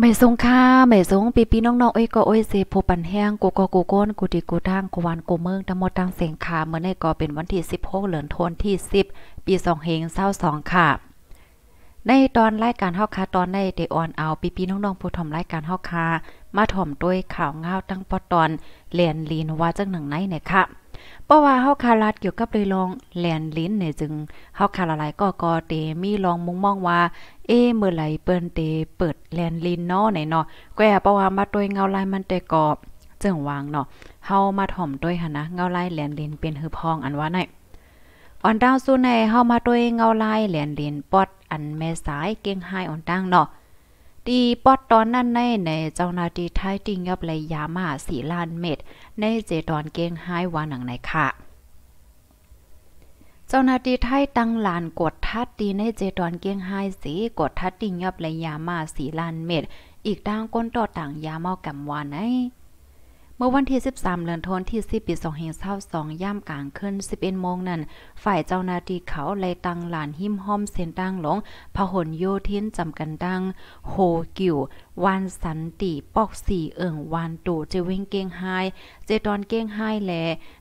ไม่สงค่าไม่สงปีปีน้องๆเอ้ยก็เอ้ยเซพปันแห้งกูก็กูก้นกูดีกูทางกูวันกูเมืองตงหมดท้งเสียงค่ะเมื่อในก็เป็นวันที่16เหลือนทนที่10ปี2เฮงเศร้าสอค่ะในตอนรายการเฮาคาตอนในเดออนเอาปีปีน้องๆผู้ทำรายการเฮาคามาถ่อมด้วยข่าวเงาตั้งปอตอนเลียนลีนว่าจังหนึ่งไหนเนี่ยค่ะเพราะว่าเฮาคาราดเกี่ยวกับเลยลองแลนลิ้นเนี่ยจึงเฮาคาละลายก็ก็เตมีลองมุงมองว่า เอ้เมื่อไหร่เปิ้นเตเปิดแลนลิ้นเนาะไหนเนาะแกเพราะว่ามาตวยเงาลายมันแต่กอเจิงวางเนาะเฮามาถ่อมด้วยห่นนะเงาลายแลนลิ้นเป็นหือพองอันว่าไหนอ่อนดาวสู้ในเฮามาตวยเงาลายแลนลิ้นปอดอันแม่สายเก่งหาอ่อนตั้งเนาะตีปอดตอนนั้นในในเจ้านาทีท้ายติงกับเลยยามาสีล้านเม็ด ในเจตอนเก้งห้วาหนังไหนค่ะ เจ้าหน้าที่ไทยตั้งลานกดทัดตีในเจตอนเกี้ยงไฮสีกดทัดติงยับเลยยามาสีลานเม็ด อีกด้างก้นต่อต่างยาเมากำวานไอเมื่อวันที่ 13เดือนธันวาคมที่ปี2522ย่ำกลางคืน11โมงนั้น ฝ่ายเจ้าหน้าที่เขาไล่ตั้งหลานหิมห้อมเส้นตั้งหลงพหลโยธินจำกันดัง โฮกิ่ววันสันติปอกสี่เอิงวันตูเจวิงเก้งไฮเจตอนเก้งไฮแล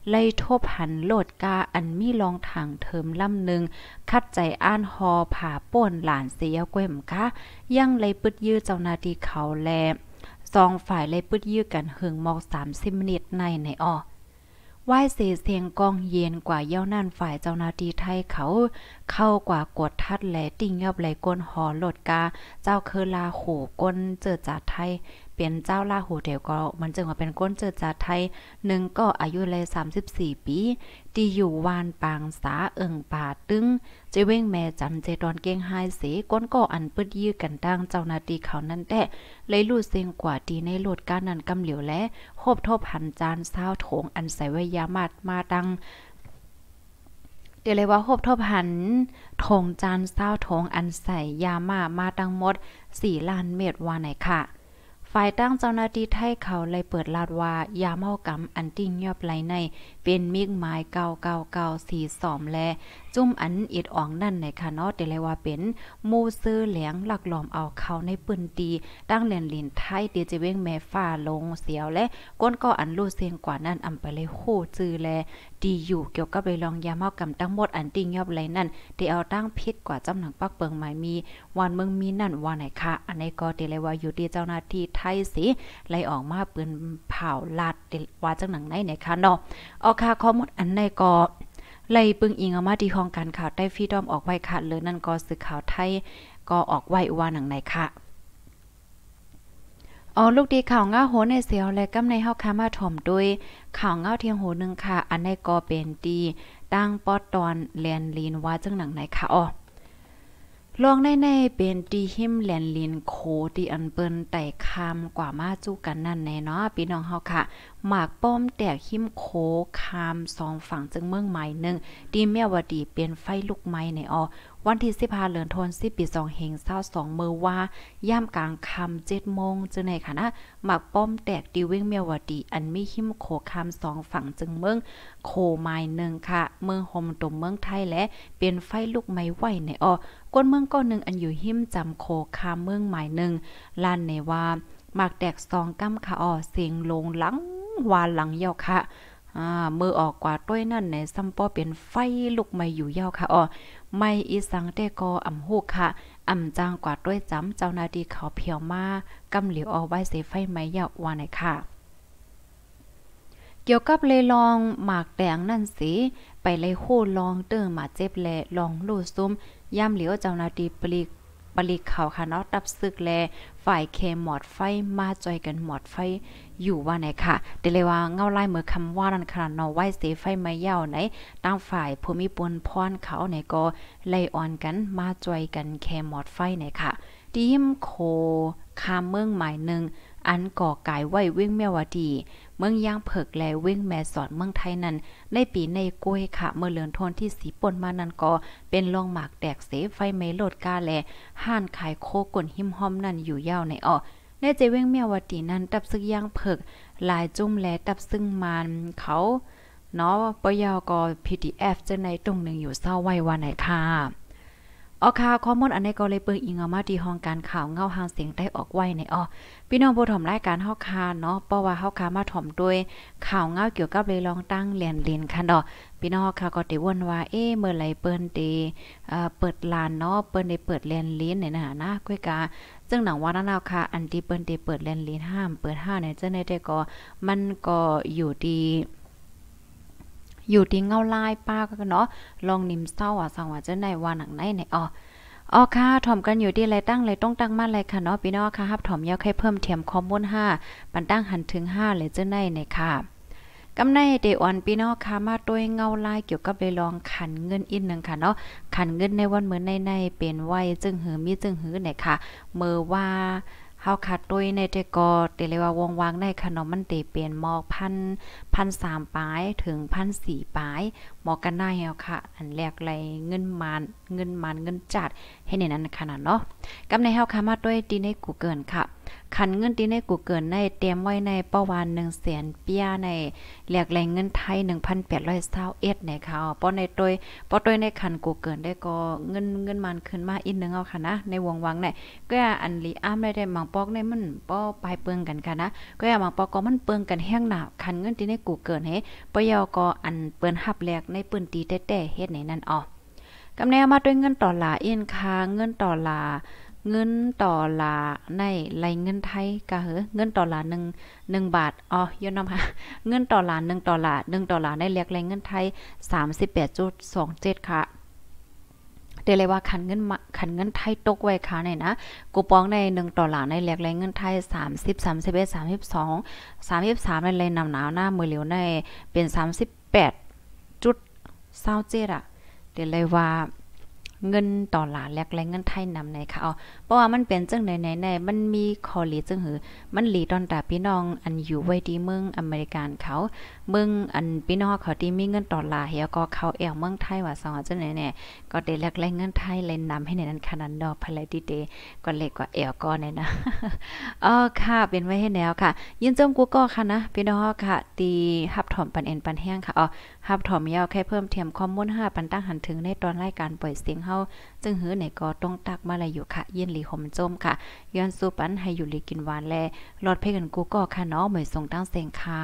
ไล่ทบหันโลดกาอันมีรองถังเทิมล่ำหนึ่งคัดใจอ้านฮอผ่าป่นหลานเสียเกวมกะยังไล่ปึดยื้อเจ้าหน้าที่เขาแลสองฝ่ายเลยปึดยื้อกันหึงมอกสามสิบนิดในในอ้อไหวเสเสียงกองเย็นกว่าเย้านั่นฝ่ายเจ้านาทีไทยเขา เข้ากว่ากดทัดแหลติ่งยับไหลก้นหอหลดกาเจ้าเคลาโขก้นเจอจ่าไทยเป็นเจ้าล่าหูเทลก็มันจึงว่าเป็นก้นเจอจาไทย หนึ่งก็อายุเลย34 ปี ทีอยู่วานปางสา เอิงป่าตึงเจเว้งแม่จำเจดอนเก้งไฮเสก้นก็อันปึดยื้อกันตั้งเจ้านาตีเขานั่นแต่เลยลูดเซงกว่าดีในโลดการนันกำเหลียวและโคบทบหันจานเศร้าโถงอันใส่ไวยามาดมาดังเดี๋ยวเลยว่าหบทบหันทงจานเศร้าทงอันใส่ยามา มาตั้งมดสี่ล้านเมตรว่าไหนค่ะฝ่ายตั้งเจ้าหน้าที่ไทยเขาเลยเปิดลาดว่ายาเมากรรมอันติงยอบไหลในเป็นมิกไม้เก่าเก่าเก่าสีสอมและจุ่มอันอิดอ่องนั่นในคะเนาะแต่เลยว่าเป็นมมซื้อแหลงหลักหลอมเอาเขาในปืนตีดั้งเหลนลินไทยเดียจะเว้งแม่ฟ้าลงเสียว และก้นก็อันลูเสียงกว่านั่นอำไปเลยโคจื้อแล ดีอยู่เกี่ยวกับไปลองยาเมากำตั้งหมดอันติงยอบไหลนั่นเดีเอา ตั้งพิษกว่าจำหนังปักเปิงหมายมีวันเมืองมีนั่นว่าไหนค่ะ อันนี้ก็เดลยว่าอยู่ดีเจ้าหน้าที่ไทยสิไล่ออกมาปืนเผาลาดว่าจังหนังไหนไหนคะเนาะเอาค่ะข้อมูลอันในก็เลยปึงอิงเอามาที่องการข่าวใต้ฟีดอมออกไว้ค่ะเลยนั่นก็สื่อข่าวไทยก็ออกไว้ว่าหนังไหนค่ะอ๋อลูกดีข่าวง้าโหในเสียว และกำในเฮาคามาถ่อมด้วยข่าวง้าเทียงโหนึงค่ะ อันในกอเป็นดีตั้งปอตอนแลนลีนว่าจังหนังไหนค่ะอ๋อลองในในเป็นตีหิมแลนลิน โคตีอัน เปิ้นไต่คาม กว่ามาจู้กันนั่นแน่เนาะพี่น้องเฮาค่ะ หมากป้อมแตกหิมโค คาม สองฝั่งจึงเมืองใหม่นึงตีเมียวดีเป็นไฟลุกไหม้ในออวันที่15เหลือนทน10ปี2เฮง22เมื่อว่าย่ำกลางค่ำ7โมงจึงในคณะหมักป้อมแตก ดี วิ้งเมียวดี อันมีหิมโขคำสองฝั่งจึงเมือง โคไม้หนึ่งค่ะ เมืองโฮมตมเมืองไทยและ เป็นไฟลูกไม้ไหวในออกวนเมืองก้อนหนึ่งอันอยู่หิมจำโคคำเมืองหมายหนึ่งลั่นในว่าหมักแตกซองก้มขาอ่อเสียงลงหลังวานหลังเยาค่ะอ่า มือ ออกกว่าต้วยนั่นในซ้มป้อเป็นไฟลุกไม่อยู่ยาว ค่ะอ๋อไม่อีสังเตกออ่ำหูค่ะอ่ำจางกว่าต้วยจ้ำเจ้านาดีเขา เพียวมากำเหลียวออาไว้เสไฟไม้ยาววานไหนค่ะ เกี่ยวกับเลยลองหมากแดงนั่นสิไปเลยโคลองเติมมาเจ็บแลลองลูดซุ้มย่ำเหลียวเจ้านาดีปลีกปลิกเขาค่ะเนาะดับซึกแลฝ่ายเคหมอดไฟมาจอยกันหมอดไฟ อยู่ว่าไหนค่ะ เดเลว่า เงาไล่เมื่อคำว่านั้นค่ะเนาะไว้เสไฟไม่ยาวไหนตามฝ่ายผู้มีปนพรเขาไหนก็ ไลยออนกันมาจอยกันเคหมอดไฟไหนค่ะดิมโคคามเมืองหมายหนึ่งอันก่อกายไว้เว่งเมียวดี เมืองย่างเผิกแลเว่งแม่สอนเมืองไทยนั้นในปีในกล้วยค่ะ เมื่อเลือนทนที่สีปนมานั้นก็เป็นลองหมากแดกเสไฟเมโลดกาแลห้านขายโคกลนหิมหอมนั่นอยู่ยาวในออแนเจเว้งเมียวดีนั้นตับซึกย่างเผิก ลายจุ่มแลตับซึ่งมันเขาเนาะปยอกอ PDF จะในตรงหนึ่งอยู่เศร้าไว้วันไหนค่ะออค่ะข้อมูลอันนี้ ก็เลยเปิดอิงเอามาที่ห้องการข่าวเงา หางเสียงได้ออก ไว้ในอ้อพี่ น้องผู้ถ่อมราย การเฮา คาเนาะเพราะว่าเฮา คา มาถ่อม ด้วย ข่าวเงาเกี่ยวกับเลยลองตั้งเรียนเรียนค่ะเนาะพี่ น้องค่ะก็ติวน ว่าเอ๊เมื่อไหร่เปิ้นดีเอ่อเปิดลานเนาะเปิ้นได้เปิดเรียนเรียนในหายนะนะุยกาจึงหนังว่านั่นเอาค่ะ อันที่เปิ้นได้เปิดเรียนเรียนห้ามเปิดห้าเนี่ยจังได๋แต่ก็มันก็อยู่ดีอยู่ที่เงาลายป้าก็เนาะลองนิ่มเศร้าอ่ะสังว่าจะในวันหนังไหนไหนอ๋ออ๋อค่ะถ่อมกันอยู่ที่ไรตั้งไรต้องตั้งมาไรค่ะเนาะพี่น้องค่ะครับถ่อมยาวแค่เพิ่มเทียมคอมบูนห้าปันตั้งหันถึงห้าเลยจะในไหนค่ะ กำในเดออนพี่น้องค่ะมาด้วยเงาลาย เกี่ยวกับเลยลองขันเงินอินหนึ่งค่ะเนาะขันเงินในวันเหมือนในใน เป็นไวจึงหือมีจึงหือไหนค่ะเมื่อว่าเฮาขาดตุ้ยในเจกอเตเลว่าวงวางในขนมมันเตเปลี่ยนหมอกพันพันสามปลายถึงพันสี่ปลายหมอกันหน้าเฮาค่ะ อันแรกไรเงินมานเงินมานเงินจัดให้ในนั้นขนาดเนาะกำในเฮาค่ะมาด้วยตีในกูเกินค่ะคันเงินตีในกูเกินในเตรียมไว้ในประวาน1แสนเปียในแหลกแรงเงินไทย1,821ในค่ะป้อในตวยป้อตวยในคันกูเกินได้ก็เงินเงินมันขึ้นมาอีกนึงเอาค่ะนะในวงวังเนี่ยก็อันลีอ้ามได้ได้มังปอกในมันป้อปลายเปิงกันค่ะนะ ก็มังปอกก็มันเปิงกันแห้งหนาคันเงินตีในกูเกินเฮ้ปยอก็อันเปิ้นหับแหลกในในปืนตีแต่เฮ็ดไหนนั่นอ๋อกำแนวมาด้วยเงินต่อลาเอียนค้าเงินต่อลา เงินต่อลาในลายเงินไทยกะเหอเงินต่อลาหนึ่งหนึ่งบาทอ๋อย้อนนำค่ะเงินต่อลาหนึ่งต่อลาหนึ่งต่อลาในเรียกแรเงินไทยสามสิบแปดจุดสองเจ็ดค่ะเดี๋ยวเลยว่าขันเงินขันเงินไทยตกไว้ค่ะเนี่ยนะ กูปองในหนึ่งต่อลาในเรียกแรเงินไทยสามสิบสามสิบเอ็ดสามสิบสองสามสิบสามในไรนำหนาวหน้ามือเหลียวในเป็นสามสิบแปด sao chết ạ để lại và เงินต่อหลาแลกแลงเงินไทยนำในค่ะอ๋อเพราะว่ามันเป็นจังไหนไหนมันมีคอลีจังหือมันหลีตอนตาพี่น้องอันอยู่ไว้ดีเมืองอเมริกันเขาเมืองอันพี่น้องเขาที่มีเงินต่อหลาเฮียก็เขาแอวเมืองไทยว่าสองจังไหนเน่ก็ได้แลกแลงเงินไทยเลยนำให้ในนั้นขนาดดอกพลายดีเดก็เล็กกว่าแอวก็เนี่ยนะอ๋อค่ะเป็นไว้ให้แนวค่ะยินจมกูก็ค่ะนะพี่น้องค่ะ ตีฮับถอมปันเอ็นปันแห้งค่ะอ๋อฮับถอมยาวแค่เพิ่มเทียมข้อมูล5ปันตั้งหันถึงในตอนรายการปล่อยเสียงเฮาจึงหื้อในก็ต้องตักมาลายอยู่ค่ะเย็นหลีหอมจมค่ะย้อนสู้ปันให้อยู่หลีกินหวานแลหลอดเพ่กันกูก็ค่ะเนาะเหมือนส่งตั้งเสียงค่ะ